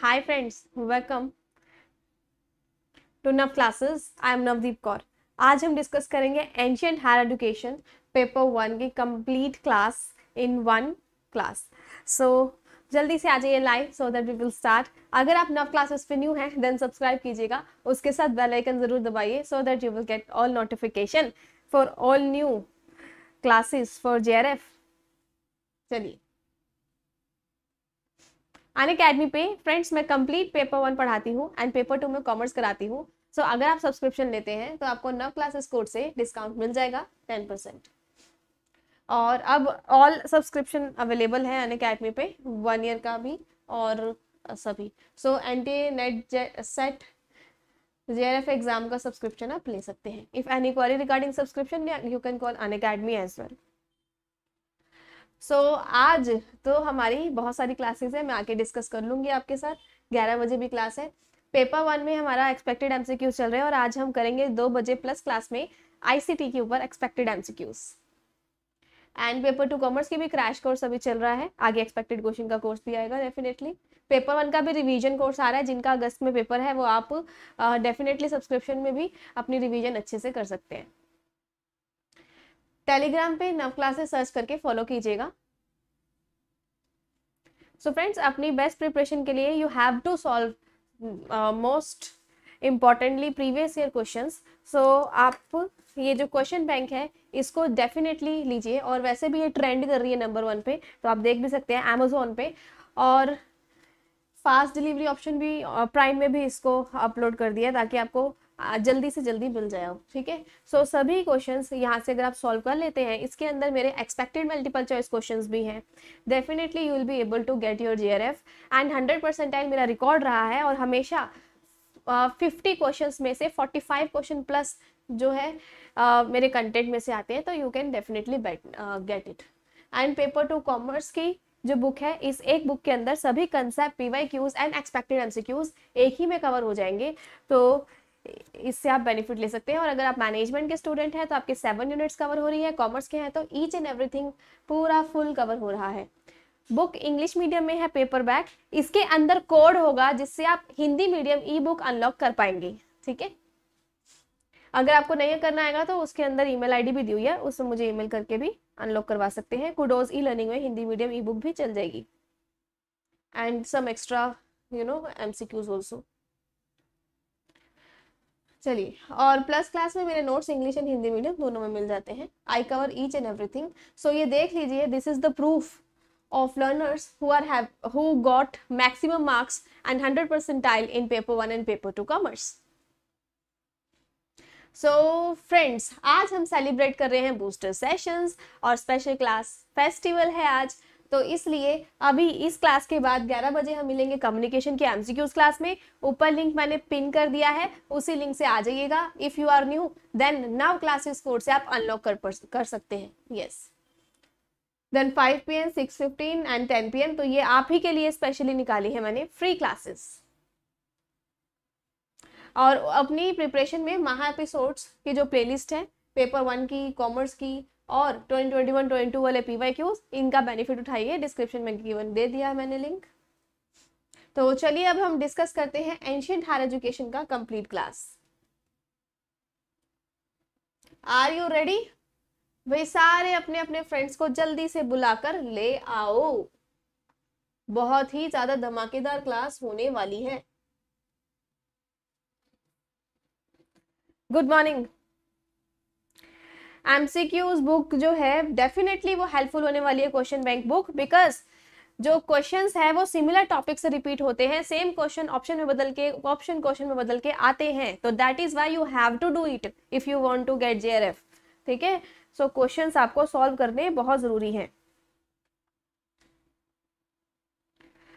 Hi friends welcome to Nav classes I am Navdeep Kaur आज हम discuss करेंगे ancient higher education paper one की complete class in one class so जल्दी से आ जाइए live so that we will start अगर आप नव क्लासेस पे न्यू हैं देन सब्सक्राइब कीजिएगा उसके साथ बेल आइकन जरूर दबाइए so that you will get all notification for all new classes for J चलिए अन अकेडमी पे फ्रेंड्स मैं कंप्लीट पेपर वन पढ़ाती हूँ एंड पेपर टू में कॉमर्स कराती हूँ सो so, अगर आप सब्सक्रिप्शन लेते हैं तो आपको नव क्लासेस कोर्स से डिस्काउंट मिल जाएगा टेन परसेंट और अब ऑल सब्सक्रिप्शन अवेलेबल है अन अकेडमी पे वन ईयर का भी और सभी so N T NET SET F exam का सब्सक्रिप्शन आप ले सकते हैं if any query regarding subscription you can call Unacademy as well so so, आज तो हमारी बहुत सारी क्लासेस है मैं आके डिस्कस कर लूँगी आपके साथ ग्यारह बजे भी क्लास है पेपर वन में हमारा एक्सपेक्टेड एम चल रहा है और आज हम करेंगे दो बजे प्लस क्लास में आईसीटी के ऊपर expected M and paper two commerce की भी क्रैश कोर्स अभी चल रहा है आगे एक्सपेक्टेड क्वेश्चन का कोर्स भी आएगा डेफिनेटली पेपर वन का भी रिवीजन कोर्स आ रहा है जिनका अगस्त में पेपर है वो आप डेफिनेटली uh, सब्सक्रिप्शन में भी अपनी रिवीजन अच्छे से कर सकते हैं टेलीग्राम पे नव क्लासेस सर्च करके फॉलो कीजिएगा सो फ्रेंड्स अपनी बेस्ट प्रिपरेशन के लिए you have to solve most importantly previous year question so आप ये जो क्वेश्चन बैंक है इसको डेफिनेटली लीजिए और वैसे भी ये ट्रेंड कर रही है नंबर वन पे तो आप देख भी सकते हैं अमेजोन पे और फास्ट डिलीवरी ऑप्शन भी प्राइम uh, में भी इसको अपलोड कर दिया ताकि आपको जल्दी से जल्दी मिल जाए ठीक है सो सभी क्वेश्चन यहाँ से अगर आप सॉल्व कर लेते हैं इसके अंदर मेरे एक्सपेक्टेड मल्टीपल चॉइस क्वेश्चन भी हैं definitely you will be able to get your F and hundred percentile मेरा रिकॉर्ड रहा है और हमेशा फिफ्टी uh, क्वेश्चन में से फोर्टी फाइव क्वेश्चन प्लस जो है uh, मेरे कंटेंट में से आते हैं तो you can definitely get it and paper two commerce की जो बुक है इस एक बुक के अंदर सभी concept P Y Qs and expected M Qs एक ही में कवर हो जाएंगे तो इससे आप बेनिफिट ले सकते हैं और अगर आप मैनेजमेंट के स्टूडेंट हैं तो आपके सेवन यूनिट्स कवर हो रही है कॉमर्स के हैं तो ईच एंड एवरीथिंग पूरा फुल कवर हो रहा है बुक इंग्लिश मीडियम में है पेपर बैक इसके अंदर कोड होगा जिससे आप Hindi medium ebook unlock कर पाएंगे ठीक है अगर आपको नहीं करना आएगा तो उसके अंदर ईमेल आईडी भी दी हुई है उसमें मुझे ईमेल करके भी अनलॉक करवा सकते हैं कुडोज ई लर्निंग में हिंदी मीडियम ई बुक भी चल जाएगी and some extra you know M C Qs also चलिए और प्लस क्लास में मेरे notes English and Hindi medium दोनों में मिल जाते हैं I cover each and everything so ये देख लीजिए this is the proof of learners who are have who got maximum marks and 100 percentile in paper 1 and paper 2 commerce so so, friends आज हम सेलिब्रेट कर रहे हैं बूस्टर सेशंस और special class festival है आज तो इसलिए अभी इस क्लास के बाद 11 बजे हम मिलेंगे कम्युनिकेशन के एमसीक्यूज क्लास में ऊपर लिंक मैंने पिन कर दिया है उसी लिंक से आ जाइएगा if you are new then now classes code से आप अनलॉक कर कर सकते हैं yes then 5 PM 6:15 and 10 PM तो ये आप ही के लिए स्पेशली निकाली है मैंने फ्री क्लासेस और अपनी प्रिपरेशन में महा एपिसोड्स की जो प्लेलिस्ट है पेपर वन की कॉमर्स की और 2021 22 वाले पी वाई क्यूज इनका बेनिफिट उठाइए डिस्क्रिप्शन में गिवन दे दिया है मैंने लिंक तो चलिए अब हम डिस्कस करते हैं एंशियंट हायर एजुकेशन का complete class are you ready भाई सारे अपने अपने फ्रेंड्स को जल्दी से बुलाकर ले आओ बहुत ही ज्यादा धमाकेदार क्लास होने वाली है गुड मॉर्निंग एमसीक्यूज बुक जो है डेफिनेटली वो हेल्पफुल होने वाली है क्वेश्चन बैंक बुक बिकॉज जो क्वेश्चंस है वो सिमिलर टॉपिक से रिपीट होते हैं सेम क्वेश्चन ऑप्शन में बदल के ऑप्शन क्वेश्चन में बदल के आते हैं तो that is why you have to do it if you want to get J ठीक है सो क्वेश्चन आपको सॉल्व करने बहुत जरूरी है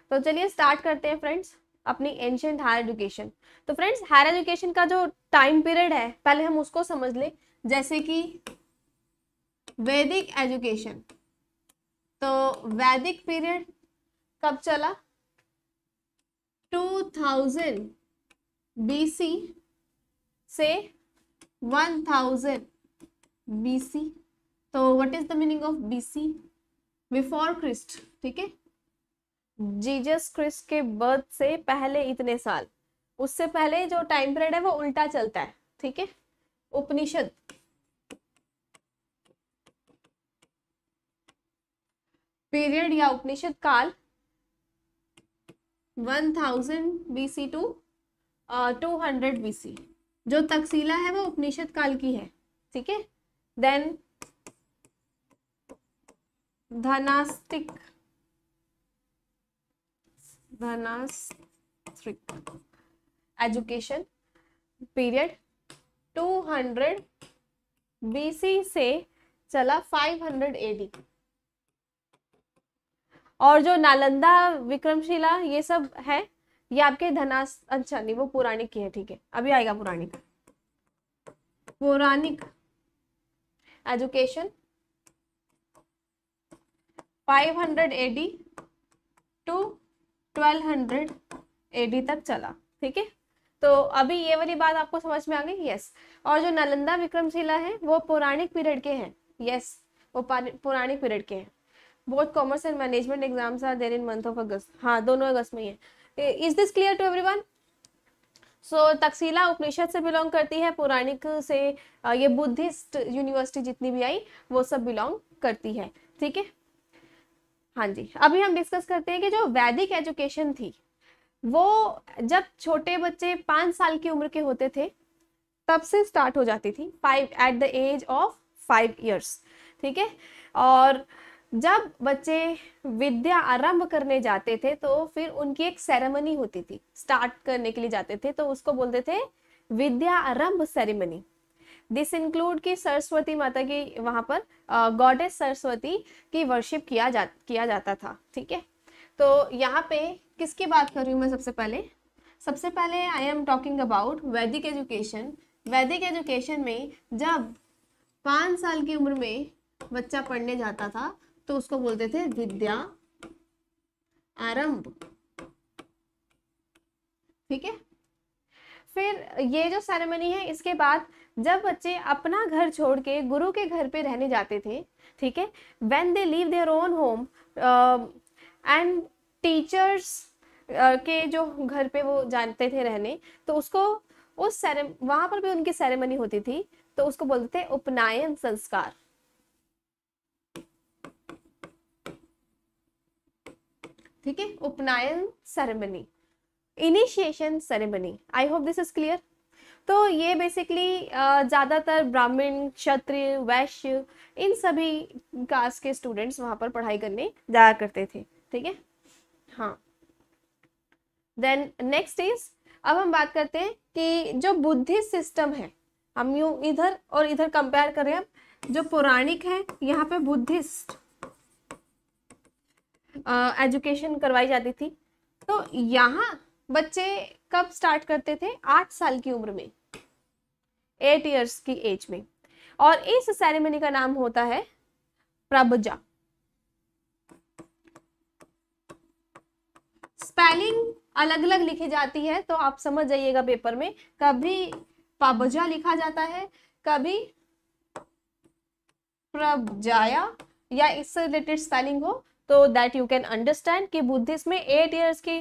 तो चलिए स्टार्ट करते हैं फ्रेंड्स अपनी एंशियंट हायर एजुकेशन तो फ्रेंड्स हायर एजुकेशन का जो टाइम पीरियड है पहले हम उसको समझ लें जैसे कि वैदिक एजुकेशन तो वैदिक पीरियड कब चला 2000 बीसी से 1000 बीसी तो what is the meaning of BC before Christ ठीक है जीजस क्रिस्ट के बर्थ से पहले इतने साल उससे पहले जो टाइम पीरियड है वो उल्टा चलता है ठीक है उपनिषद पीरियड या उपनिषद काल 1000 BC to two hundred BC जो तकसीला है वो उपनिषद काल की है ठीक है देन धनास्तिक धनास्तिक एजुकेशन पीरियड 200 BC से चला 500 एडी और जो नालंदा विक्रमशिला ये सब है ये आपके धनास अच्छा नहीं वो पौराणिक की है ठीक है अभी आएगा पौराणिक पौराणिक education 500 AD to twelve AD तक चला ठीक है तो अभी ये वाली बात आपको समझ में आ गई यस और जो नालंदा विक्रमशिला है वो पौराणिक पीरियड के हैं यस वो पौराणिक पीरियड के हैं both both commerce and management exams are there in month of august ha हाँ, dono august mein hai is this clear to everyone so so, Taxila Upanishad से बिलोंग करती है पौराणिक से ये बुद्धिस्ट यूनिवर्सिटी जितनी भी आई वो सब बिलोंग करती है ठीक है हाँ जी अभी हम डिस्कस करते हैं कि जो वैदिक एजुकेशन थी वो जब छोटे बच्चे पाँच साल की उम्र के होते थे तब से स्टार्ट हो जाती थी five at the age of five years ठीक है और जब बच्चे विद्या आरंभ करने जाते थे तो फिर उनकी एक सेरेमनी होती थी स्टार्ट करने के लिए जाते थे तो उसको बोलते थे विद्या आरंभ सेरेमनी दिस इंक्लूड की सरस्वती माता की वहां पर गॉडेस सरस्वती की वर्शिप किया जा किया जाता था ठीक है तो यहाँ पे किसकी बात कर रही हूँ मैं सबसे पहले सबसे पहले I am talking about Vedic education Vedic education में जब पाँच साल की उम्र में बच्चा पढ़ने जाता था तो उसको बोलते थे विद्या आरंभ ठीक है फिर ये जो सेरेमनी है इसके बाद जब बच्चे अपना घर छोड़ के गुरु के घर पे रहने जाते थे ठीक है when they leave their own home and teachers के जो घर पे वो जानते थे रहने तो उसको उस सेरे वहाँ पर भी उनकी सेरेमनी होती थी तो उसको बोलते थे उपनायन संस्कार ठीक है Upanayan ceremony initiation ceremony I hope this is clear तो ये बेसिकली ज़्यादातर ब्राह्मण क्षत्रिय वैश्य इन सभी कास्ट के स्टूडेंट्स वहाँ पर पढ़ाई करने जाया करते थे ठीक है हाँ देन नेक्स्ट इज अब हम बात करते हैं कि जो बुद्धिस्ट सिस्टम है हम यू इधर और इधर कंपेयर कर रहे हैं जो पौराणिक है यहाँ पे बुद्धिस्ट एजुकेशन करवाई जाती थी तो यहाँ बच्चे कब स्टार्ट करते थे आठ साल की उम्र में एट ईयर्स की एज में और इस सेरेमनी का नाम होता है प्रबजा स्पेलिंग अलग अलग लिखी जाती है तो आप समझ जाइएगा पेपर में कभी पाबजा लिखा जाता है कभी प्रबजाया या इससे रिलेटेड स्पेलिंग हो तो दैट यू कैन अंडरस्टैंड कि बुद्धिस्ट में एट ईयर्स की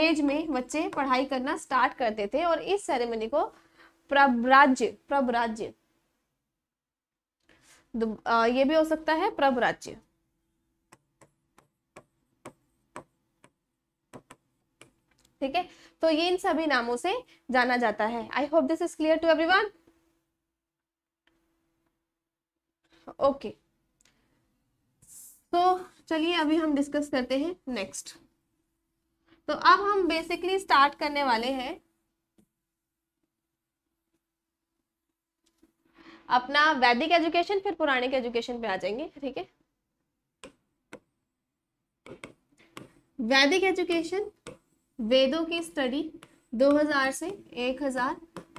एज में बच्चे पढ़ाई करना स्टार्ट करते थे और इस सेरेमनी को प्रभराज्य प्रभराज्य ये भी हो सकता है प्रभराज्य ठीक है तो ये इन सभी नामों से जाना जाता है I hope this is clear to everyone okay so चलिए अभी हम डिस्कस करते हैं नेक्स्ट तो अब हम बेसिकली स्टार्ट करने वाले हैं अपना वैदिक एजुकेशन फिर के एजुकेशन पे आ जाएंगे ठीक है वैदिक एजुकेशन वेदों की स्टडी 2000 से 1000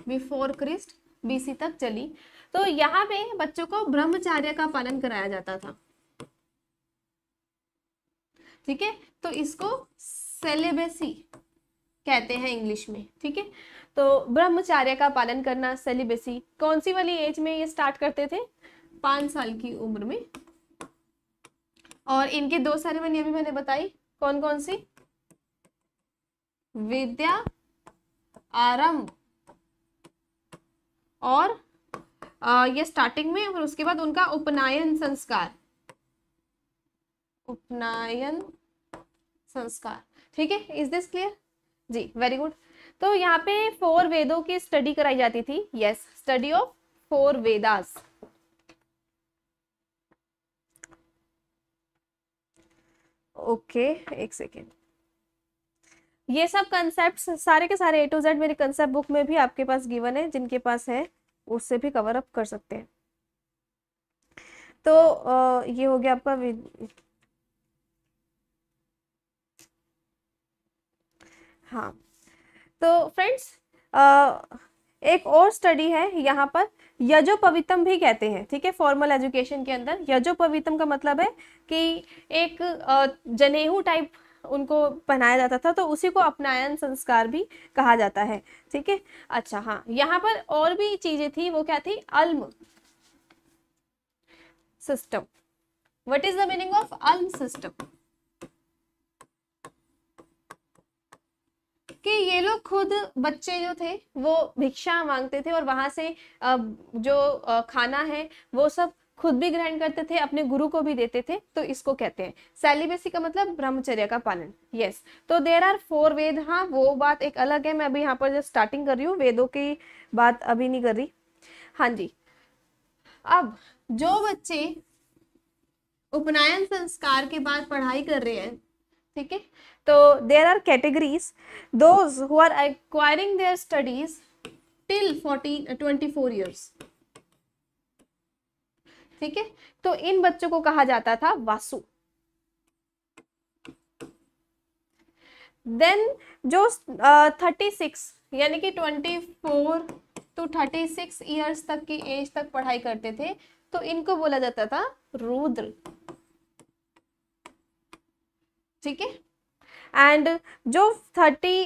बिफोर क्रिस्ट बीसी तक चली तो यहाँ पे बच्चों को ब्रह्मचार्य का पालन कराया जाता था ठीक है तो इसको सेलिबेसी कहते हैं इंग्लिश में ठीक है तो ब्रह्मचार्य का पालन करना सेलिबेसी कौन सी वाली एज में ये स्टार्ट करते थे पांच साल की उम्र में और इनके दो मैंने अभी मैंने बताई कौन कौन सी विद्या आरंभ और आ, ये स्टार्टिंग में और उसके बाद उनका उपनायन संस्कार उपनायन संस्कार ठीक है इज दिस क्लियर जी वेरी गुड तो यहाँ पे फोर वेदों की स्टडी कराई जाती थी yes study of four Vedas okay एक सेकेंड ये सब कंसेप्ट सारे के सारे ए टू जेड मेरी कंसेप्ट बुक में भी आपके पास गिवन है जिनके पास है उससे भी कवर अप कर सकते हैं तो ये हो गया आपका हाँ तो फ्रेंड्स एक और स्टडी है यहाँ पर यजो पवितम भी कहते हैं ठीक है फॉर्मल एजुकेशन के अंदर यजो पवितम का मतलब है कि एक जनेहू टाइप उनको पहनाया जाता था तो उसी को अपनायन संस्कार भी कहा जाता है ठीक है अच्छा हाँ यहाँ पर और भी चीजें थी वो क्या थी alm system what is the meaning of alm system कि ये लोग खुद बच्चे जो थे वो भिक्षा मांगते थे और वहाँ से जो खाना है वो सब खुद भी ग्रहण करते थे अपने गुरु को भी देते थे तो इसको कहते हैं सेलिबेसी का मतलब ब्रह्मचर्य का पालन यस तो देर आर फोर वेद हाँ वो बात एक अलग है मैं अभी यहाँ पर जब स्टार्टिंग कर रही हूँ वेदों की बात अभी नहीं कर रही हाँ जी अब जो बच्चे उपनयन संस्कार के बाद पढ़ाई कर रहे हैं ठीक है तो there are categories those who are acquiring their studies till fourteen twenty four years ठीक है तो इन बच्चों को कहा जाता था वासु देन जो थर्टी uh, सिक्स यानी कि twenty four to thirty six years तक की एज तक पढ़ाई करते थे तो इनको बोला जाता था रुद्र ठीक है एंड जो थर्टी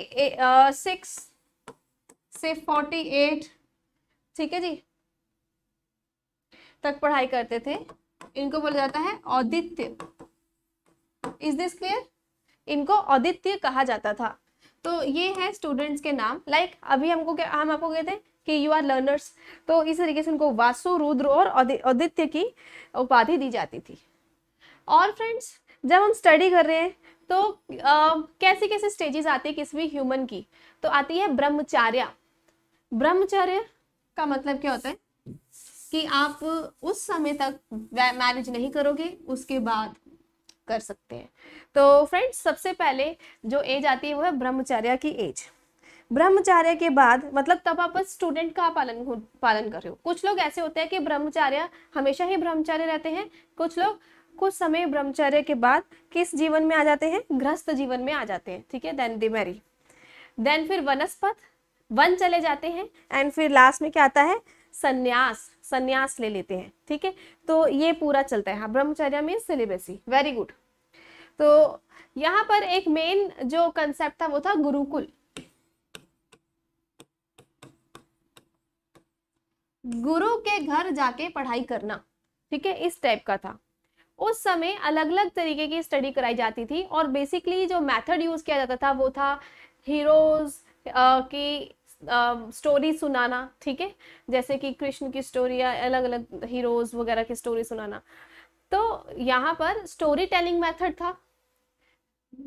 सिक्स uh, से फोर्टी एट ठीक है जी तक पढ़ाई करते थे इनको बोला जाता है औदित्य इज दिस क्लियर इनको औदित्य कहा जाता था तो ये है स्टूडेंट्स के नाम लाइक like, अभी हमको क्या हम आपको कहते हैं कि यू आर लर्नर्स तो इस तरीके से उनको वासु रुद्र और औदित्य की उपाधि दी जाती थी और फ्रेंड्स जब हम स्टडी कर रहे हैं तो आ, कैसे कैसे स्टेजेस आती है किसी भी ह्यूमन की तो आती है ब्रह्मचार्य ब्रह्मचर्य का मतलब क्या होता है कि आप उस समय तक मैरिज नहीं करोगे उसके बाद कर सकते हैं तो फ्रेंड्स सबसे पहले जो एज आती है वो है ब्रह्मचार्य की एज ब्रह्मचार्य के बाद मतलब तब आप स्टूडेंट का पालन पालन कर रहे हो कुछ लोग ऐसे होते हैं कि ब्रह्मचार्य हमेशा ही ब्रह्मचार्य रहते हैं कुछ लोग कुछ समय ब्रह्मचर्य के बाद किस जीवन में आ जाते हैं ग्रस्त जीवन में आ जाते हैं ठीक है देन दे मैरी देन फिर वनस्पत वन चले जाते हैं एंड फिर लास्ट में क्या आता है संन्यास संन्यास ले लेते हैं ठीक है तो ये पूरा चलता है हाँ ब्रह्मचर्य मीन सिलेबसी वेरी गुड तो यहाँ पर एक मेन जो कंसेप्ट था वो था गुरुकुल गुरु के घर जाके पढ़ाई करना ठीक है इस टाइप का था उस समय अलग अलग तरीके की स्टडी कराई जाती थी और बेसिकली जो मेथड यूज़ किया जाता था वो था हीरोज़ की स्टोरी सुनाना ठीक है जैसे कि कृष्ण की स्टोरी या अलग अलग हीरोज़ वगैरह की स्टोरी सुनाना तो यहाँ पर स्टोरी टेलिंग मेथड था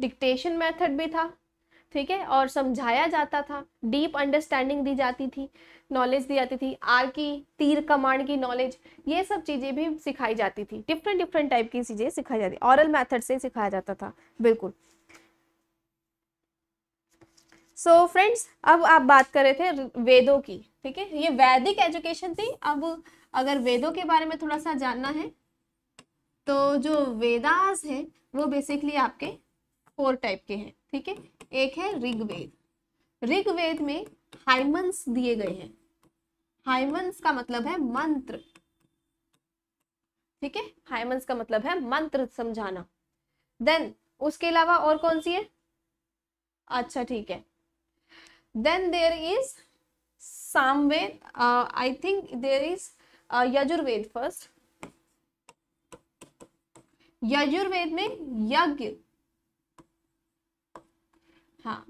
डिक्टेशन मेथड भी था ठीक है और समझाया जाता था डीप अंडरस्टैंडिंग दी जाती थी नॉलेज दी जाती थी आर की तीर कमांड की नॉलेज ये सब चीज़ें भी सिखाई जाती थी डिफरेंट डिफरेंट टाइप की चीज़ें सिखाई जाती ऑरल मैथड से सिखाया जाता था बिल्कुल सो so, फ्रेंड्स अब आप बात कर रहे थे वेदों की ठीक है ये वैदिक एजुकेशन थी अब अगर वेदों के बारे में थोड़ा सा जानना है तो जो वेदास है वो बेसिकली आपके फोर टाइप के हैं ठीक है एक है ऋग्वेद ऋग्वेद में हाइमंस दिए गए हैं हाइमंस का मतलब है मंत्र ठीक है हाइमंस का मतलब है मंत्र समझाना देन उसके अलावा और कौन सी है अच्छा ठीक है then there is Samveda I think there is Yajurveda first Yajurveda में यज्ञ हाँ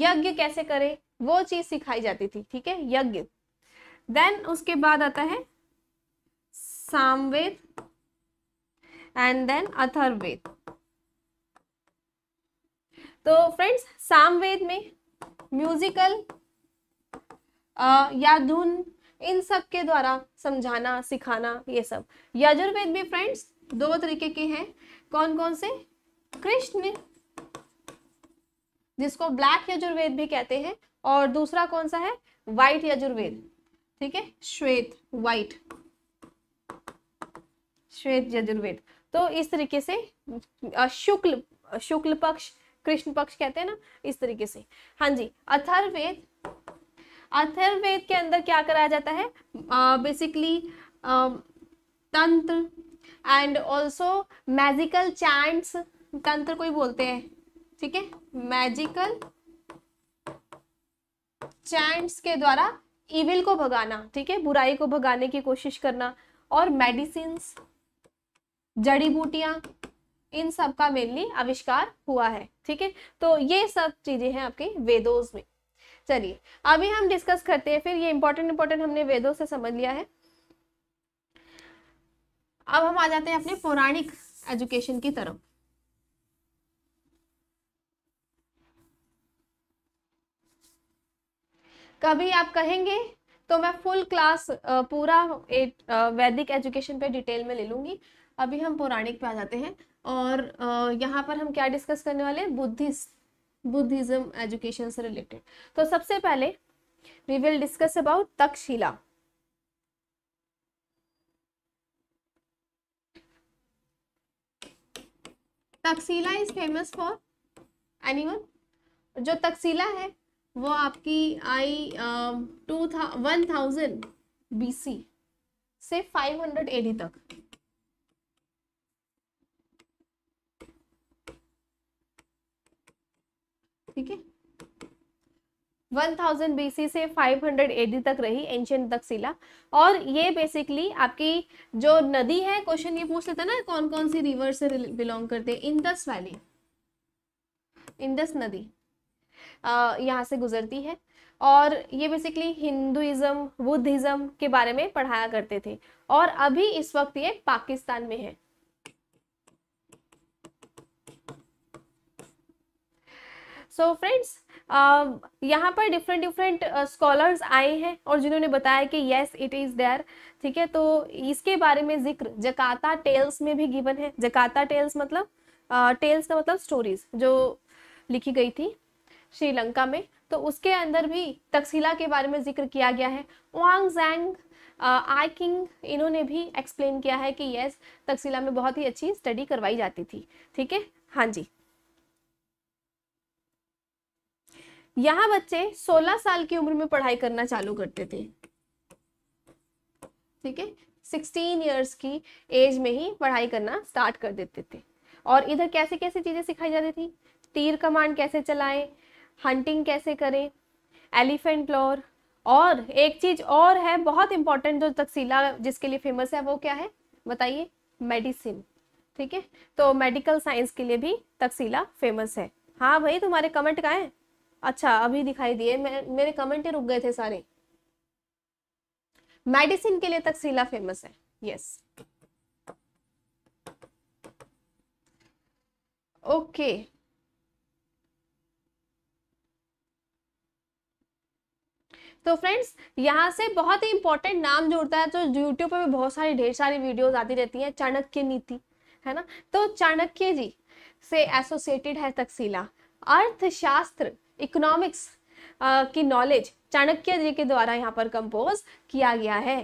यज्ञ कैसे करे वो चीज सिखाई जाती थी ठीक है यज्ञ देन उसके बाद आता है सामवेद एंड देन अथर्वेद तो फ्रेंड्स सामवेद में म्यूजिकल या धुन इन सब के द्वारा समझाना सिखाना ये सब यजुर्वेद भी फ्रेंड्स दो तरीके के हैं कौन कौन से कृष्ण जिसको ब्लैक यजुर्वेद भी कहते हैं और दूसरा कौन सा है व्हाइट यजुर्वेद ठीक है श्वेत व्हाइट श्वेत यजुर्वेद तो इस तरीके से शुक्ल शुक्ल पक्ष कृष्ण पक्ष कहते हैं ना इस तरीके से हाँ जी अथर्वेद अथर्वेद के अंदर क्या कराया जाता है basically uh, tantra and also magical chants tantra को ही बोलते हैं ठीक है मैजिकल चैंट्स के द्वारा इविल को भगाना ठीक है बुराई को भगाने की कोशिश करना और मेडिसिन जड़ी बूटियां इन सब का मेनली आविष्कार हुआ है ठीक है तो ये सब चीजें हैं आपके वेदोज में चलिए अभी हम डिस्कस करते हैं फिर ये इंपॉर्टेंट इंपॉर्टेंट हमने वेदों से समझ लिया है अब हम आ जाते हैं अपने पौराणिक एजुकेशन की तरफ कभी आप कहेंगे तो मैं फुल क्लास पूरा वैदिक एजुकेशन पे डिटेल में ले लूँगी अभी हम पौराणिक पे आ जाते हैं और यहाँ पर हम क्या डिस्कस करने वाले हैं बुद्धिस्ट बुद्धिज्म एजुकेशन से रिलेटेड तो सबसे पहले we will discuss about Taxila Taxila is famous for anyone जो तक्षशिला है वो आपकी आई टू था वन थाउजेंड बी सी से फाइव हंड्रेड एडी तक ठीक है वन थाउजेंड बी सी से फाइव हंड्रेड एडी तक रही एंशियंट तकसीला और ये बेसिकली आपकी जो नदी है क्वेश्चन ये पूछ लेता ना कौन कौन सी रिवर से बिलोंग करते हैं इंडस वैली इंदस नदी यहाँ से गुजरती है और ये बेसिकली हिंदुज़म बुद्धिज़्म के बारे में पढ़ाया करते थे और अभी इस वक्त ये पाकिस्तान में है सो so फ्रेंड्स यहाँ पर डिफरेंट डिफरेंट स्कॉलर्स आए हैं और जिन्होंने बताया कि येस इट इज़ देयर ठीक है तो इसके बारे में जिक्र जकाता टेल्स में भी गिवन है जकाता टेल्स मतलब टेल्स uh, का मतलब स्टोरीज जो लिखी गई थी श्रीलंका में तो उसके अंदर भी तकसीला के बारे में जिक्र किया गया है वांग जैंग आई किंग इन्होंने भी एक्सप्लेन किया है कि यस तकसीला में बहुत ही अच्छी स्टडी करवाई जाती थी ठीक है हाँ जी यहाँ बच्चे 16 साल की उम्र में पढ़ाई करना चालू करते थे ठीक है 16 इयर्स की एज में ही पढ़ाई करना स्टार्ट कर देते थे और इधर कैसे कैसे चीजें सिखाई जाती थी तीर कमांड कैसे चलाएं हंटिंग कैसे करें एलिफेंट लॉर और एक चीज और है बहुत इंपॉर्टेंट जो तकसीला जिसके लिए फेमस है वो क्या है बताइए मेडिसिन ठीक है तो मेडिकल साइंस के लिए भी तकसीला फेमस है हाँ भाई तुम्हारे कमेंट का है अच्छा अभी दिखाई दिए मेरे कमेंट रुक गए थे सारे मेडिसिन के लिए तकसीला फेमस है यस ओके okay. तो फ्रेंड्स यहाँ से बहुत ही इंपॉर्टेंट नाम जुड़ता है तो यूट्यूब पर भी बहुत सारी ढेर सारी वीडियोज आती रहती हैं चाणक्य नीति है ना तो चाणक्य जी से एसोसिएटेड है तकसीला अर्थशास्त्र इकोनॉमिक्स की नॉलेज चाणक्य जी के द्वारा यहाँ पर कंपोज किया गया है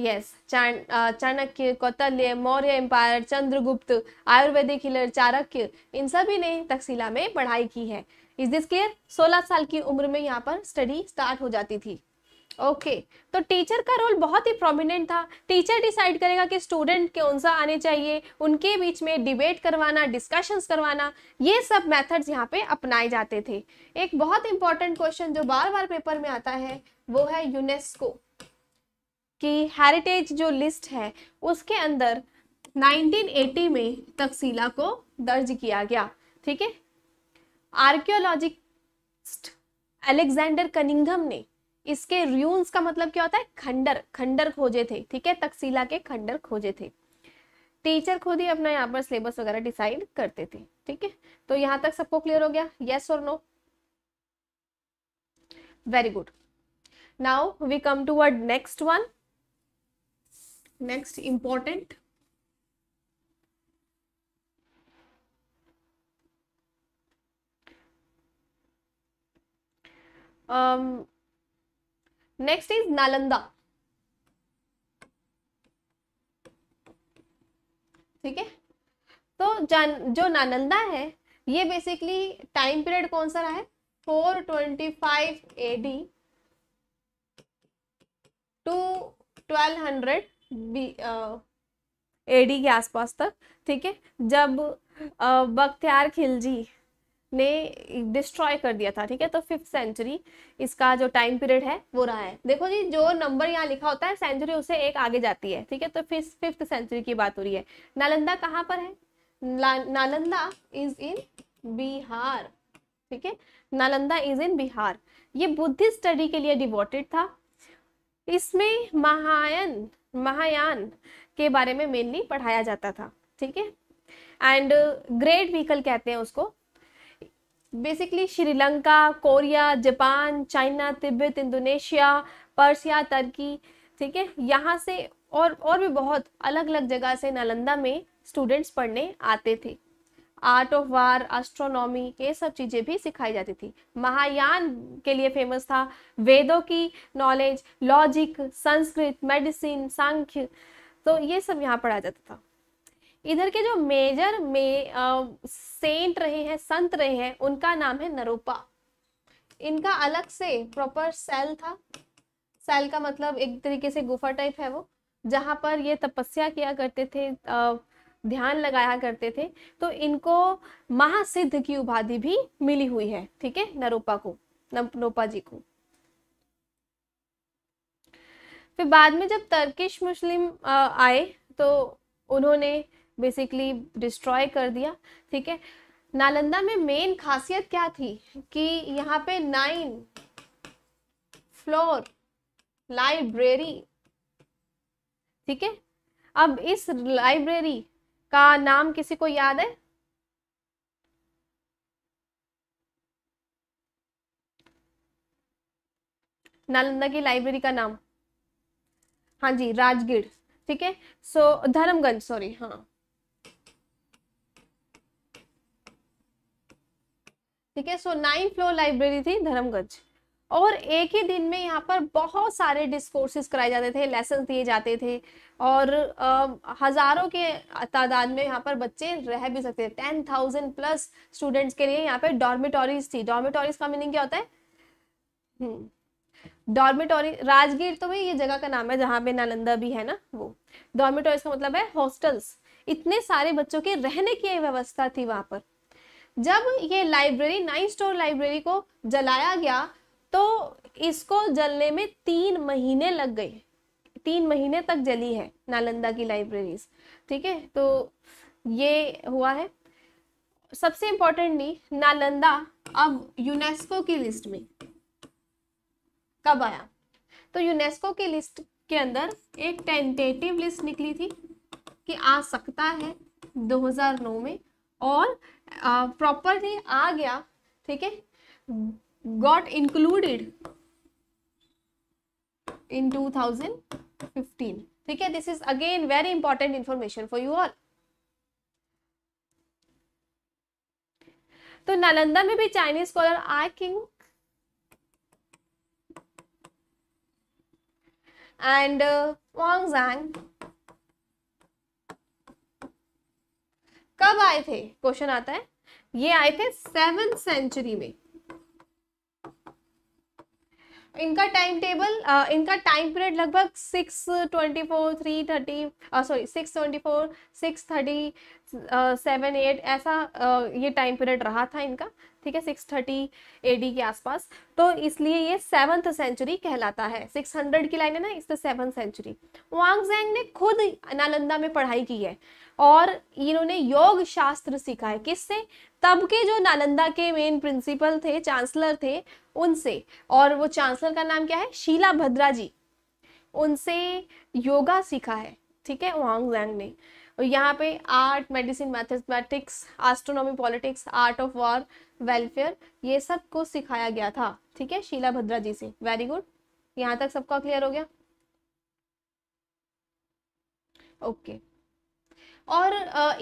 yes Chanakya Kautilya Maurya empire Chandragupta ayurvedic healer Chanakya इन सभी ने तकसीला में पढ़ाई की है इज दिस क्लियर सोलह साल की उम्र में यहाँ पर स्टडी स्टार्ट हो जाती थी ओके okay. तो टीचर का रोल बहुत ही प्रोमिनेंट था टीचर डिसाइड करेगा कि स्टूडेंट कौन सा आने चाहिए उनके बीच में डिबेट करवाना डिस्कशंस करवाना ये सब मेथड्स यहाँ पे अपनाए जाते थे एक बहुत इंपॉर्टेंट क्वेश्चन जो बार बार पेपर में आता है वो है यूनेस्को की हेरिटेज जो लिस्ट है उसके अंदर नाइनटीन में तकसीला को दर्ज किया गया ठीक है आर्कियोलॉजिस्ट अलेक्जेंडर कनिंगम ने इसके र्यून्स का मतलब क्या होता है खंडर खंडर खोजे थे ठीक है तकसीला के खंडर खोजे थे टीचर खुद ही अपना यहाँ पर सिलेबस वगैरह डिसाइड करते थे ठीक है तो यहाँ तक सबको क्लियर हो गया येस और no very good we come to toward next one next important next is Nalanda ठीक है तो जान जो नालंदा है ये बेसिकली टाइम पीरियड कौन सा रहा है four twenty five to twelve hundred B AD के आसपास तक ठीक है जब uh, बख्तियार खिलजी ने डिस्ट्रॉय कर दिया था ठीक है तो फिफ्थ सेंचुरी इसका जो टाइम पीरियड है वो रहा है देखो जी जो नंबर यहाँ लिखा होता है सेंचुरी उससे एक आगे जाती है ठीक है तो फिफ्थ सेंचुरी की बात हो रही है नालंदा कहाँ पर है नालंदा इज इन बिहार ठीक है नालंदा इज इन बिहार ये बुद्धिस्ट स्टडी के लिए डिवोटेड था इसमें महायान महायान के बारे में मेनली पढ़ाया जाता था ठीक है एंड ग्रेट व्हीकल कहते हैं उसको basically Sri Lanka Korea Japan China Tibet Indonesia Persia Turkey ठीक है यहाँ से और और भी बहुत अलग अलग जगह से नालंदा में स्टूडेंट्स पढ़ने आते थे आर्ट ऑफ वार एस्ट्रोनॉमी ये सब चीज़ें भी सिखाई जाती थी महायान के लिए फेमस था वेदों की knowledge logic Sanskrit medicine Sankhya तो ये सब यहाँ पढ़ाया जाता था इधर के जो मेजर में आ, सेंट रहे हैं संत रहे हैं उनका नाम है नरोपा इनका अलग से प्रॉपर सेल था सेल का मतलब एक तरीके से गुफा टाइप है वो जहाँ पर ये तपस्या किया करते थे आ, ध्यान लगाया करते थे तो इनको महासिद्ध की उपाधि भी मिली हुई है ठीक है नरोपा को नरोपा जी को फिर बाद में जब तर्किश मुस्लिम आए तो उन्होंने बेसिकली डिस्ट्रॉय कर दिया ठीक है नालंदा में मेन खासियत क्या थी कि यहाँ पे नाइन फ्लोर लाइब्रेरी ठीक है अब इस लाइब्रेरी का नाम किसी को याद है नालंदा की लाइब्रेरी का नाम हाँ जी राजगीर ठीक है सो धर्मगंज सॉरी हाँ ठीक है सो नाइन फ्लोर लाइब्रेरी थी धर्मगंज और एक ही दिन में यहाँ पर बहुत सारे डिस्कोर्सेस कराए जाते थे लेसन दिए जाते थे और आ, हजारों के तादाद में यहाँ पर बच्चे रह भी सकते थे टेन थाउजेंड प्लस स्टूडेंट्स के लिए यहाँ पर डॉर्मिटोरीज थी डॉर्मिटोरीज का मीनिंग क्या होता है डॉर्मिटोरी hmm. राजगीर तो भाई ये जगह का नाम है जहाँ पे नालंदा भी है ना वो डॉर्मिटोरीज का मतलब है हॉस्टल्स इतने सारे बच्चों के रहने की व्यवस्था थी वहाँ पर जब ये लाइब्रेरी नाइन स्टोर लाइब्रेरी को जलाया गया तो इसको जलने में तीन महीने लग गए तीन महीने तक जली है नालंदा की लाइब्रेरीज ठीक है तो ये हुआ है सबसे इम्पोर्टेंटली नालंदा अब यूनेस्को की लिस्ट में कब आया तो यूनेस्को की लिस्ट के अंदर एक टेंटेटिव लिस्ट निकली थी कि आ सकता है 2009 में और प्रॉपरली uh, आ गया ठीक है गॉट इंक्लूडेड इन 2015 ठीक है this is again very important information for you all तो नालंदा में भी Chinese scholar I King and वांग जैंग कब आए थे क्वेश्चन आता है ये आए थे सेवन सेंचुरी में इनका टाइम टेबल इनका टाइम पीरियड लगभग six twenty four three thirty sorry six twenty four six thirty seven eight ऐसा uh, ये टाइम पीरियड रहा था इनका ठीक है सिक्स थर्टी एडी के आसपास तो इसलिए ये सेवंथ सेंचुरी कहलाता है सिक्स हंड्रेड की लाइन है ना इस तो सेवन सेंचुरी जेंग ने खुद नालंदा में पढ़ाई की है और इन्होंने योग शास्त्र सीखा है किससे तब के जो नालंदा के मेन प्रिंसिपल थे चांसलर थे उनसे और वो चांसलर का नाम क्या है शीला भद्रा जी उनसे योगा सीखा है ठीक है वांग जेंग ने और यहाँ पे art medicine mathematics astronomy politics art of war welfare ये सब को सिखाया गया था ठीक है शीला भद्रा जी से वेरी गुड यहाँ तक सबका क्लियर हो गया ओके okay. और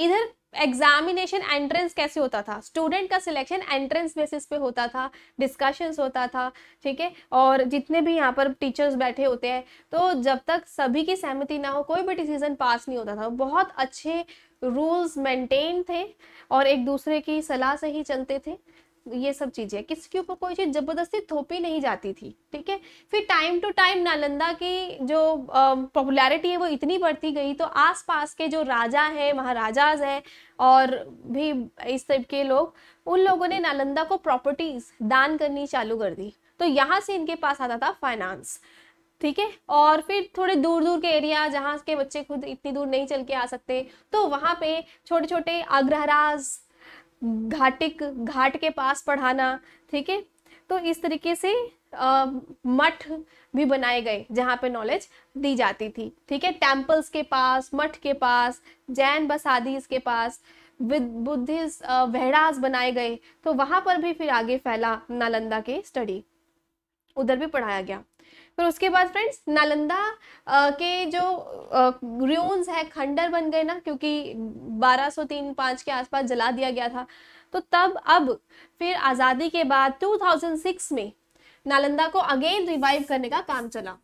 इधर एग्जामिनेशन एंट्रेंस कैसे होता था स्टूडेंट का सिलेक्शन एंट्रेंस बेसिस पे होता था डिस्कशंस होता था ठीक है और जितने भी यहाँ पर टीचर्स बैठे होते हैं तो जब तक सभी की सहमति ना हो कोई भी डिसीजन पास नहीं होता था बहुत अच्छे रूल्स मेंटेन थे और एक दूसरे की सलाह से ही चलते थे ये सब चीज़ें किसी के ऊपर कोई चीज़ जबरदस्ती थोपी नहीं जाती थी ठीक है फिर टाइम टू टाइम नालंदा की जो पॉपुलैरिटी है वो इतनी बढ़ती गई तो आसपास के जो राजा हैं महाराजाज हैं और भी इस टाइप के लोग उन लोगों ने नालंदा को प्रॉपर्टीज़ दान करनी चालू कर दी तो यहाँ से इनके पास आता था फाइनेंस ठीक है और फिर थोड़े दूर दूर के एरिया जहाँ के बच्चे खुद इतनी दूर नहीं चल के आ सकते तो वहाँ पे छोटे छोटे आग्रहराज घाटिक घाट के पास पढ़ाना ठीक है तो इस तरीके से मठ भी बनाए गए जहाँ पे नॉलेज दी जाती थी ठीक है टेम्पल्स के पास मठ के पास जैन बसादीज के पास विद वहराज बनाए गए तो वहाँ पर भी फिर आगे फैला नालंदा के स्टडी उधर भी पढ़ाया गया फिर उसके बाद फ्रेंड्स नालंदा के जो रियोन्स है खंडर बन गए ना क्योंकि 1203-5 के आसपास जला दिया गया था तो तब अब फिर आज़ादी के बाद 2006 में नालंदा को अगेन रिवाइव करने का काम चला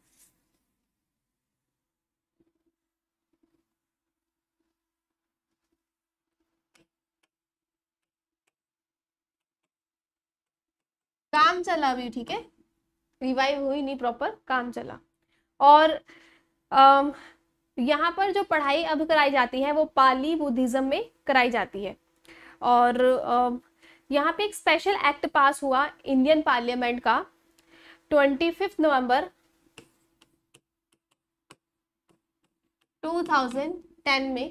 काम चला भी ठीक है रिवाइव हुई नहीं प्रॉपर काम चला और यहाँ पर जो पढ़ाई अब कराई जाती है वो पाली बुद्धिज़्म में कराई जाती है और यहाँ पे एक स्पेशल एक्ट पास हुआ इंडियन पार्लियामेंट का ट्वेंटी फिफ्थ नवम्बर 2010 में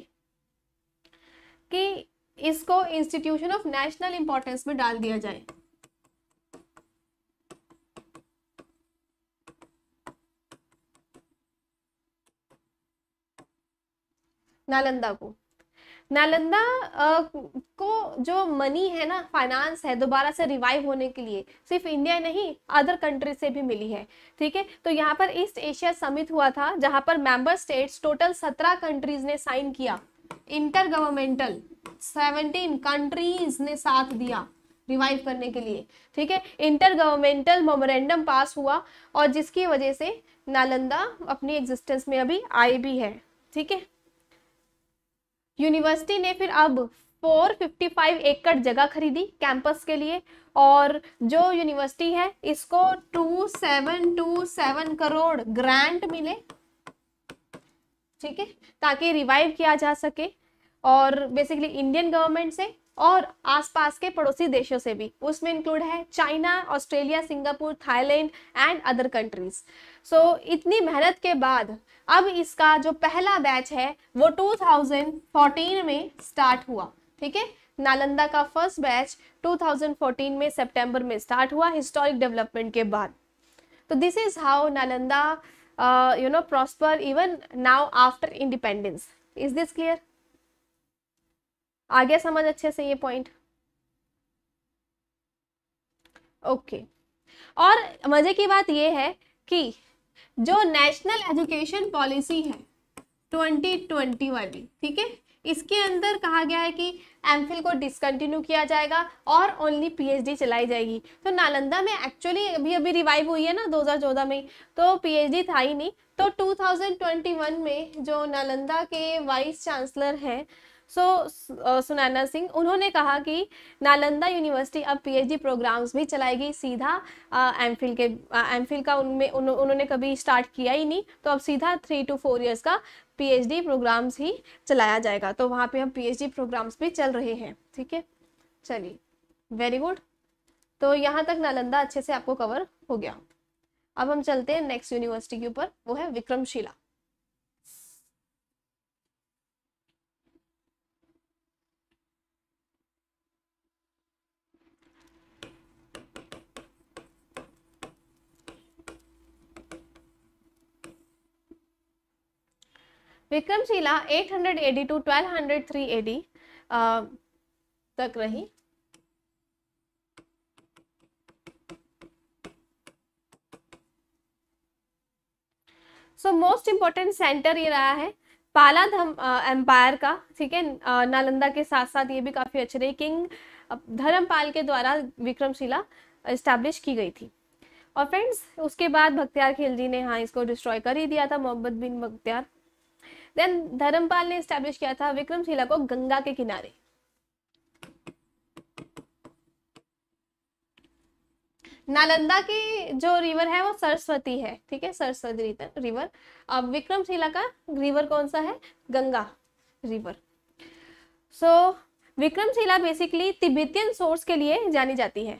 कि इसको इंस्टीट्यूशन ऑफ नेशनल इंपॉर्टेंस में डाल दिया जाए नालंदा को नालंदा को जो मनी है ना फाइनेंस है दोबारा से रिवाइव होने के लिए सिर्फ इंडिया नहीं अदर कंट्री से भी मिली है ठीक है तो यहाँ पर ईस्ट एशिया समिट हुआ था जहाँ पर मेंबर स्टेट्स टोटल सत्रह कंट्रीज ने साइन किया इंटर गवर्नमेंटल सेवनटीन कंट्रीज ने साथ दिया रिवाइव करने के लिए ठीक है इंटर गवर्नमेंटल मोमोरेंडम पास हुआ और जिसकी वजह से नालंदा अपनी एग्जिस्टेंस में अभी आई भी है ठीक है यूनिवर्सिटी ने फिर अब 455 एकड़ जगह खरीदी कैंपस के लिए और जो यूनिवर्सिटी है इसको 2727 करोड़ ग्रांट मिले ठीक है ताकि रिवाइव किया जा सके और बेसिकली इंडियन गवर्नमेंट से और आसपास के पड़ोसी देशों से भी उसमें इंक्लूड है China Australia Singapore Thailand and other countries so इतनी मेहनत के बाद अब इसका जो पहला बैच है वो 2014 में स्टार्ट हुआ ठीक है नालंदा का फर्स्ट बैच 2014 में सितंबर में स्टार्ट हुआ हिस्टोरिक डेवलपमेंट के बाद तो this is how Nalanda you know prosper even now after independence is this clear आ गया समझ अच्छे से ये पॉइंट ओके और मजे की बात ये है कि जो नेशनल एजुकेशन पॉलिसी है 2020 वाली ठीक है इसके अंदर कहा गया है कि एमफिल को डिसकंटिन्यू किया जाएगा और ओनली पीएचडी चलाई जाएगी तो नालंदा में एक्चुअली अभी अभी रिवाइव हुई है ना 2014 में तो पीएचडी था ही नहीं तो 2021 में जो नालंदा के वाइस चांसलर हैं सो so, सुनैना सिंह uh, उन्होंने कहा कि नालंदा यूनिवर्सिटी अब पीएचडी प्रोग्राम्स भी चलाएगी सीधा एमफिल uh, के एमफिल uh, का उनमें उन, उन्होंने कभी स्टार्ट किया ही नहीं तो अब सीधा थ्री टू फोर ईयर्स का पीएचडी प्रोग्राम्स ही चलाया जाएगा तो वहाँ पे हम पीएचडी प्रोग्राम्स भी चल रहे हैं ठीक है चलिए वेरी गुड तो यहाँ तक नालंदा अच्छे से आपको कवर हो गया अब हम चलते हैं नेक्स्ट यूनिवर्सिटी के ऊपर वो है Vikramshila Vikramshila 800 AD to 1203 AD तक रही सो मोस्ट इम्पोर्टेंट सेंटर ये रहा है पाला धम एम्पायर uh, का ठीक है uh, नालंदा के साथ साथ ये भी काफ़ी अच्छे रहे किंग धर्मपाल के द्वारा विक्रमशिला इस्टेब्लिश की गई थी और फ्रेंड्स उसके बाद भक्तियार खिलजी ने हाँ इसको डिस्ट्रॉय कर ही दिया था मोहम्मद बिन बख्तियार देन धर्मपाल ने स्टैब्लिश किया था विक्रमशिला को गंगा के किनारे नालंदा की जो रिवर है वो सरस्वती है ठीक है सरस्वती रिवर अब विक्रमशिला का रिवर कौन सा है Ganga river so so, Vikramshila basically Tibetan source के लिए जानी जाती है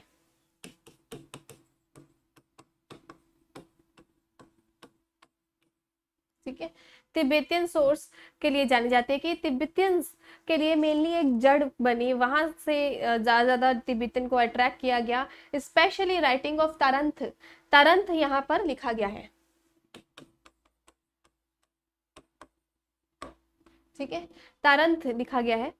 ठीक है तिब्बतियन सोर्स के लिए जाने जाते हैं कि तिब्बतियन के लिए मेनली एक जड़ बनी वहाँ से ज़्यादा ज़्यादा तिब्बतियन को अट्रैक्ट किया गया specially writing of Taranath Taranath यहाँ पर लिखा गया है ठीक है तारंथ लिखा गया है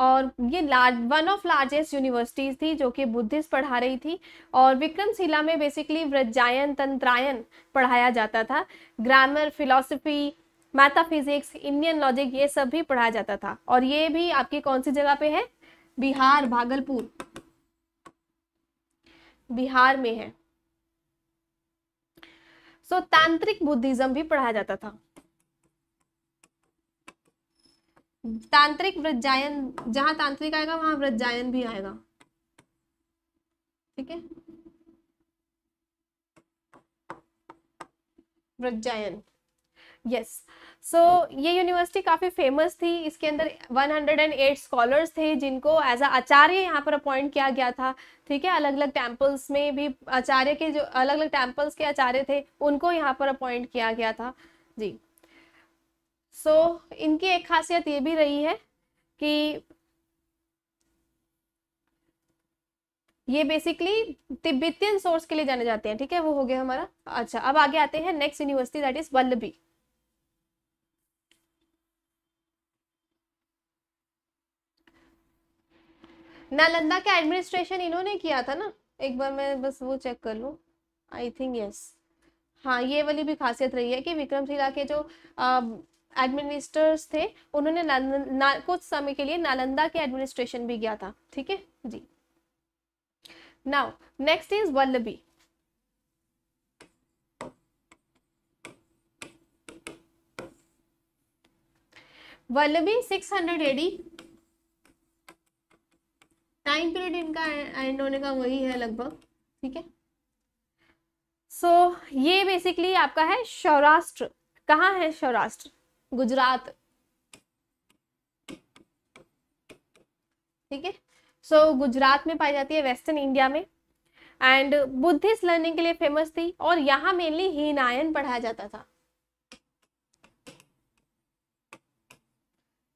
और ये large one of largest universities थी जो कि बुद्धिस्ट पढ़ा रही थी और विक्रमशिला में बेसिकली व्रजायन तंत्रायन पढ़ाया जाता था grammar philosophy metaphysics Indian logic ये सब भी पढ़ाया जाता था और ये भी आपकी कौन सी जगह पे है बिहार भागलपुर बिहार में है सो so, तांत्रिक बुद्धिज्म भी पढ़ाया जाता था तांत्रिक व्रजायन जहां तांत्रिक आएगा वहां व्रजायन भी आएगा ठीक है व्रजायन यस सो so, ये यूनिवर्सिटी काफ़ी फेमस थी इसके अंदर 108 स्कॉलर्स थे जिनको एज अ आचार्य यहाँ पर अपॉइंट किया गया था ठीक है अलग अलग टेम्पल्स में भी आचार्य के जो अलग अलग टेम्पल्स के आचार्य थे उनको यहाँ पर अपॉइंट किया गया था जी सो so, इनकी एक खासियत ये भी रही है कि ये बेसिकली तिब्बतियन सोर्स के लिए जाने जाते हैं ठीक है वो हो गया हमारा अच्छा अब आगे आते हैं next university that is Vallabhi Nalanda का एडमिनिस्ट्रेशन इन्होंने किया था ना एक बार मैं बस वो चेक कर लूँ आई थिंक यस हाँ ये वाली भी खासियत रही है कि विक्रमशिला के जो एडमिनिस्टर्स थे उन्होंने ना, कुछ समय के लिए नालंदा के एडमिनिस्ट्रेशन भी किया था ठीक है जी now next is Vallabhi Vallabhi hundred AD time period इनका एंड होने का वही है लगभग ठीक है सो so, ये बेसिकली आपका है सौराष्ट्र कहाँ है सौराष्ट्र गुजरात ठीक है सो so, गुजरात में पाई जाती है वेस्टर्न इंडिया में एंड बुद्धिस्ट लर्निंग के लिए फेमस थी और यहाँ मेनली हीनायन पढ़ाया जाता था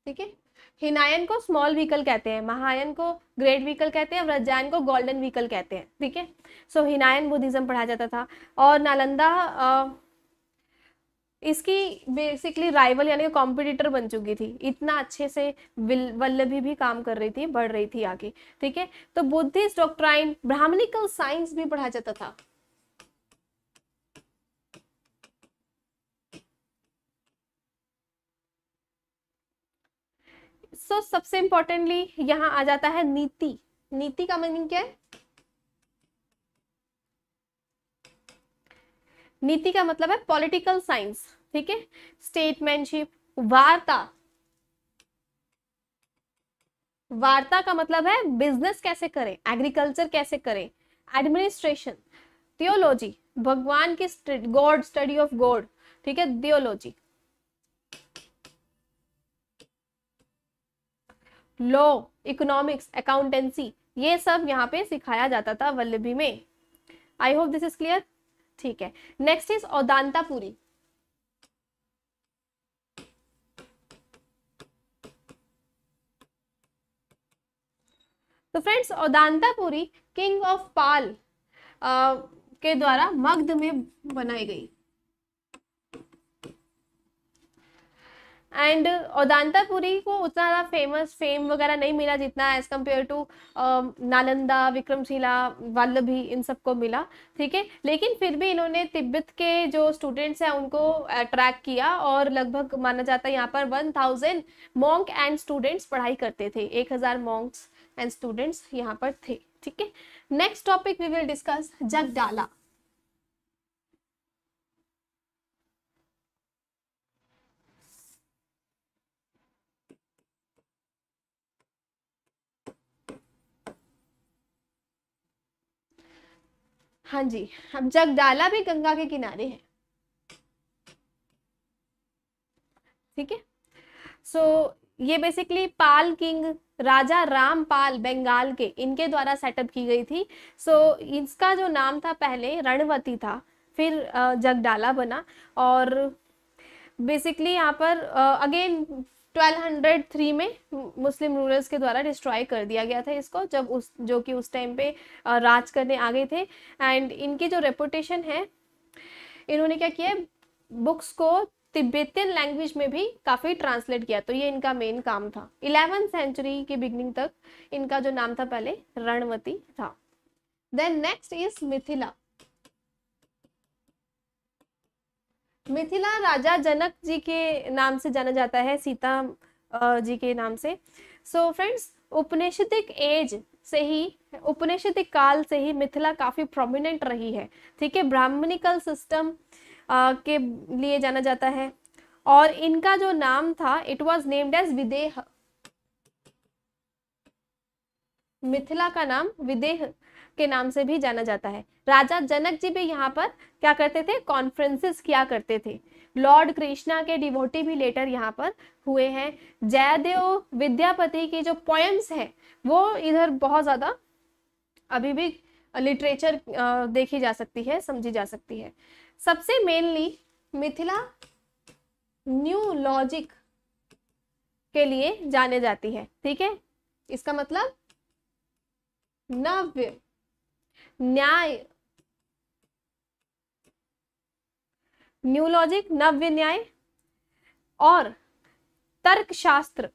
ठीक है हिनायन को स्मॉल व्हीकल कहते हैं महायन को ग्रेट व्हीकल कहते हैं व्रजायन को गोल्डन व्हीकल कहते हैं ठीक है सो हिनायन बुद्धिज्म पढ़ा जाता था और नालंदा आ, इसकी बेसिकली राइवल यानी कॉम्पिटिटर बन चुकी थी इतना अच्छे से वल्लभी भी काम कर रही थी बढ़ रही थी आगे ठीक है तो बुद्धिस्ट डॉक्ट्राइन ब्राह्मणिकल साइंस भी पढ़ा जाता था सो so, सबसे इंपॉर्टेंटली यहां आ जाता है नीति नीति का मीनिंग क्या है नीति का मतलब है पॉलिटिकल साइंस ठीक है स्टेटमैनशिप वार्ता वार्ता का मतलब है बिजनेस कैसे करें एग्रीकल्चर कैसे करें एडमिनिस्ट्रेशन थियोलॉजी भगवान की गॉड स्टडी ऑफ गॉड ठीक है थियोलॉजी लॉ इकोनॉमिक्स अकाउंटेंसी ये सब यहाँ पे सिखाया जाता था वल्लभी में I hope this is clear ठीक है नेक्स्ट इज औदांतापुरी तो friends Odantapuri king of Pala आ, के द्वारा मग्ध में बनाई गई एंड औदांतापुरी uh, को उतना ज़्यादा फेमस फेम वगैरह नहीं मिला जितना as compared to Nalanda Vikramshila Vallabhi इन सबको मिला ठीक है लेकिन फिर भी इन्होंने तिब्बत के जो स्टूडेंट्स हैं उनको अट्रैक्ट किया और लगभग माना जाता है यहाँ पर one thousand monk and students पढ़ाई करते थे एक हज़ार मॉन्क्स एंड स्टूडेंट्स यहाँ पर थे ठीक है next topic we will discuss Jagaddala हाँ जी अब जगडाला भी गंगा के किनारे है ठीक है सो ये बेसिकली पाल किंग राजा रामपाल बंगाल के इनके द्वारा सेटअप की गई थी सो so, इसका जो नाम था पहले रणवती था फिर जगडाला बना और बेसिकली यहाँ पर अगेन 1203 में मुस्लिम रूलर्स के द्वारा डिस्ट्रॉय कर दिया गया था इसको जब उस जो कि उस टाइम पे राज करने आ गए थे एंड इनकी जो रेपुटेशन है इन्होंने क्या किया बुक्स को तिब्बतियन लैंग्वेज में भी काफ़ी ट्रांसलेट किया तो ये इनका मेन काम था इलेवेंथ सेंचुरी की बिगनिंग तक इनका जो नाम था पहले रणवती था then next is Mithila Mithila राजा जनक जी के नाम से जाना जाता है सीता जी के नाम से सो फ्रेंड्स उपनिषदिक एज से ही उपनिषदिक काल से ही मिथिला काफ़ी प्रोमिनेंट रही है ठीक है ब्राह्मणिकल सिस्टम के लिए जाना जाता है और इनका जो नाम था it was named as Videha Mithila का नाम विदेह के नाम से भी जाना जाता है राजा जनक जी भी यहाँ पर क्या करते थे कॉन्फ्रेंसिस किया करते थे लॉर्ड कृष्णा के डिवोटी भी लेटर यहाँ पर हुए हैं जयदेव विद्यापति की जो पोएम्स हैं वो इधर बहुत ज़्यादा अभी भी लिटरेचर देखी जा सकती है समझी जा सकती है सबसे मेनली मिथिला न्यू लॉजिक के लिए जाने जाती है ठीक है इसका मतलब नव्य न्याय न्यू लॉजिक नव विन्याय और तर्कशास्त्र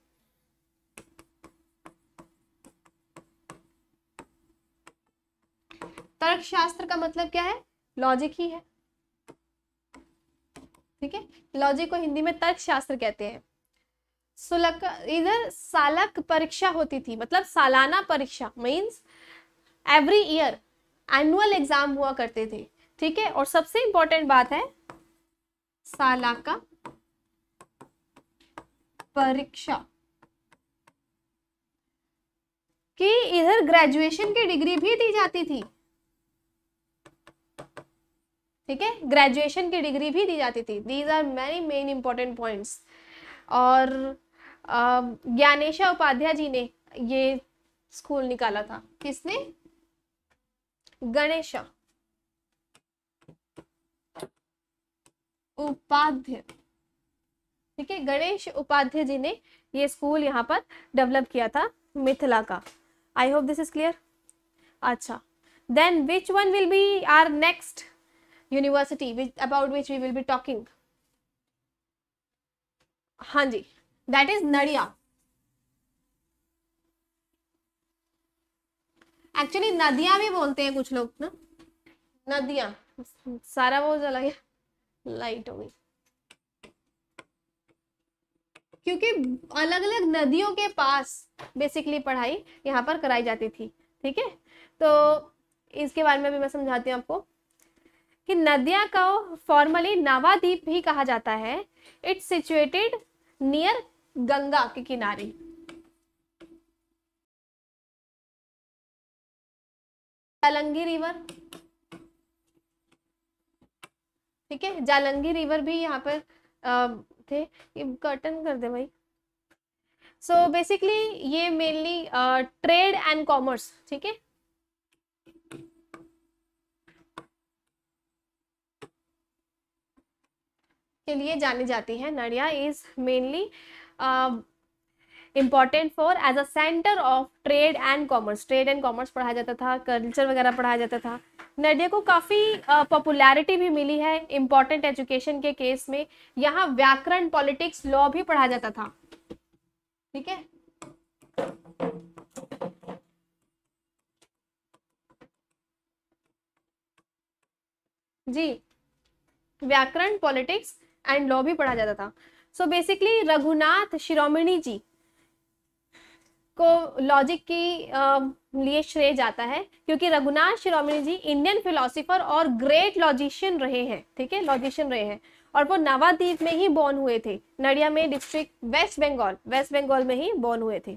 तर्कशास्त्र का मतलब क्या है लॉजिक ही है ठीक है लॉजिक को हिंदी में तर्कशास्त्र कहते हैं सुलक इधर सालक परीक्षा होती थी मतलब सालाना परीक्षा means every year annual exam हुआ करते थे ठीक है और सबसे इंपॉर्टेंट बात है का परीक्षा कि इधर ग्रेजुएशन की डिग्री भी दी जाती थी ठीक है ग्रेजुएशन की डिग्री भी दी जाती थी these are many main important points और ज्ञानेशा उपाध्याय जी ने ये स्कूल निकाला था किसने गणेशा उपाध्याय ठीक है गणेश उपाध्याय जी ने ये स्कूल यहाँ पर डेवलप किया था मिथिला का I hope this is clear अच्छा then which one will be are next university which about which we will be हाँ जी that is Nadia actually Nadia भी बोलते हैं कुछ लोग ना नदिया सारा वो चला गया लाइट हो गई क्योंकि अलग अलग नदियों के पास बेसिकली पढ़ाई यहाँ पर कराई जाती थी ठीक है तो इसके बारे में भी मैं समझाती हूँ आपको कि नदिया को फॉर्मली नावाद्वीप भी कहा जाता है इट्स सिचुएटेड नियर गंगा के किनारे अलंगी रिवर ठीक है जालंगी रिवर भी यहाँ पर थे थे कर्टन कर दे भाई सो so बेसिकली ये मेनली ट्रेड एंड कॉमर्स ठीक है के लिए जानी जाती है Nadia is mainly important for as a centre of trade and commerce trade and commerce पढ़ाया जाता था कल्चर वगैरह पढ़ाया जाता था नडिया को काफ़ी पॉपुलैरिटी भी मिली है इंपॉर्टेंट एजुकेशन के केस में यहाँ व्याकरण पॉलिटिक्स लॉ भी पढ़ा जाता था ठीक है जी व्याकरण पॉलिटिक्स एंड लॉ भी पढ़ा जाता था सो बेसिकली रघुनाथ शिरोमणि जी को लॉजिक की लिए श्रेय जाता है क्योंकि रघुनाथ शिरोमणि जी इंडियन फिलोसोफर और ग्रेट लॉजिशियन रहे हैं ठीक है लॉजिशियन रहे हैं और वो नवाद्वीप में ही बॉर्न हुए थे नडिया में district West Bengal West Bengal में ही बॉर्न हुए थे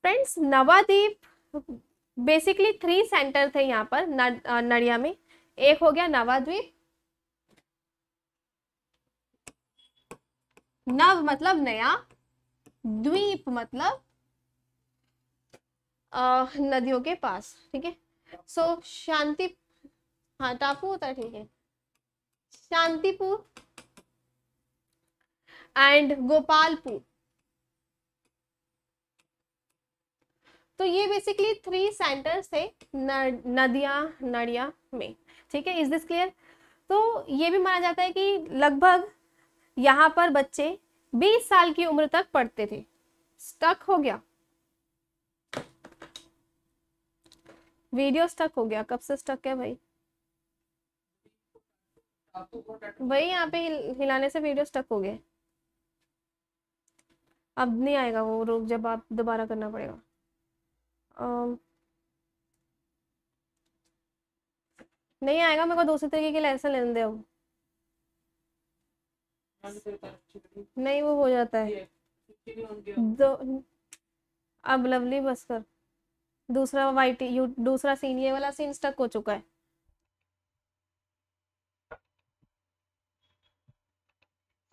friends Navadvip basically three centre थे यहाँ पर नडिया में एक हो गया नवाद्वीप नव मतलब नया द्वीप मतलब नदियों के पास ठीक है सो शांति हाँ टापू होता है ठीक है शांतिपुर एंड गोपालपुर तो ये बेसिकली थ्री सेंटर्स थे नदिया नड़िया में ठीक है इज दिस क्लियर तो ये भी माना जाता है कि लगभग यहाँ पर बच्चे 20 साल की उम्र तक पढ़ते थे स्टक हो गया वीडियो स्टक हो गया कब से स्टक है भाई भाई यहाँ पे हिल, हिलाने से वीडियो स्टक हो गया अब नहीं आएगा वो रोक जब आप दोबारा करना पड़ेगा आ, नहीं आएगा मेरे को दूसरे तरीके के लेसन लेने दे अब नहीं वो हो जाता है दो अब लवली बस कर दूसरा वाइट दूसरा सीन ये वाला सीन स्टक हो चुका है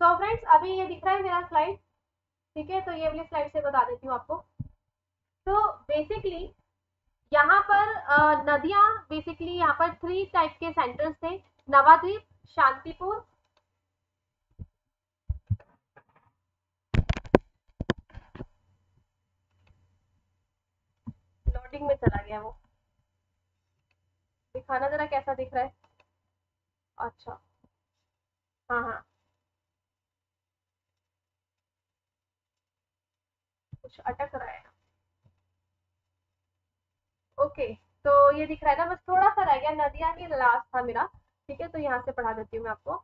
सो so फ्रेंड्स अभी ये दिख रहा है मेरा स्लाइड ठीक है तो ये वाली स्लाइड से बता देती हूँ आपको तो बेसिकली यहाँ पर नदियां बेसिकली यहाँ पर थ्री टाइप के सेंटर्स थे नवाद्वीप शांतिपुर फोल्डिंग में चला गया वो दिखाना जरा कैसा दिख रहा है अच्छा हाँ हाँ कुछ अटक रहा है ओके तो ये दिख रहा है ना बस थोड़ा सा रह गया नदिया के लास्ट था मेरा ठीक है तो यहाँ से पढ़ा देती हूँ मैं आपको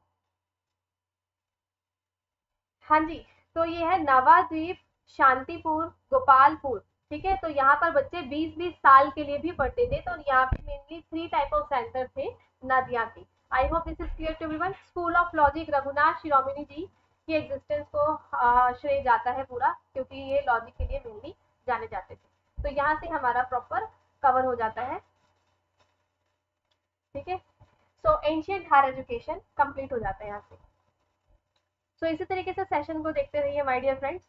हाँ जी तो ये है नवाद्वीप शांतिपुर गोपालपुर ठीक है तो यहाँ पर बच्चे 20-20 साल के लिए भी पढ़ते थे तो यहाँ पे mainly three type of centre थे नदिया के I hope this is clear to everyone school of logic Raghunath Shiromani ji की एग्जिस्टेंस को श्रेय जाता है पूरा क्योंकि ये लॉजिक के लिए मेनली जाने जाते थे तो यहाँ से हमारा प्रॉपर कवर हो जाता है ठीक है so ancient higher education complete हो जाता है यहाँ से सो so, इसी तरीके से सेशन को देखते रहिए my dear friends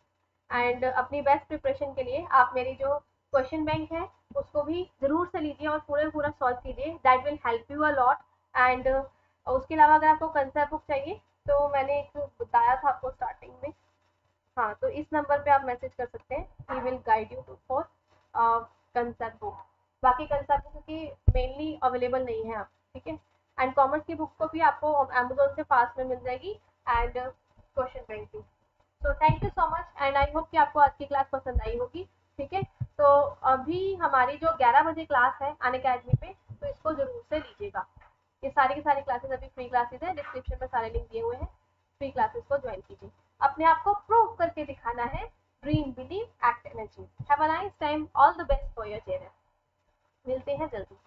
and uh, अपनी बेस्ट प्रिपरेशन के लिए आप मेरी जो क्वेश्चन बैंक है उसको भी ज़रूर से लीजिए और पूरे पूरा सॉल्व कीजिए that will help you a lot and उसके अलावा अगर आपको कंसेप्ट बुक चाहिए तो मैंने एक बताया था आपको स्टार्टिंग में हाँ तो इस नंबर पे आप मैसेज कर सकते हैं he will guide you to for concept book बाकी कंसेप्ट बुक की मेनली अवेलेबल नहीं है आप ठीक है एंड कॉमर्स की बुक को भी आपको अमेजोन से फास्ट में मिल जाएगी एंड क्वेश्चन बैंक भी तो thank you so much and I hope कि आपको आज की क्लास पसंद आई होगी ठीक है तो अभी हमारी जो 11 बजे क्लास है अन अकेडमी पे तो इसको जरूर से लीजिएगा ये सारी की सारी क्लासेस अभी फ्री क्लासेस है डिस्क्रिप्शन में सारे लिंक दिए हुए हैं फ्री क्लासेस को ज्वाइन कीजिए अपने आप को प्रूव करके दिखाना है dream believe act energy have a nice time all the best for your चेहरा मिलते हैं जल्दी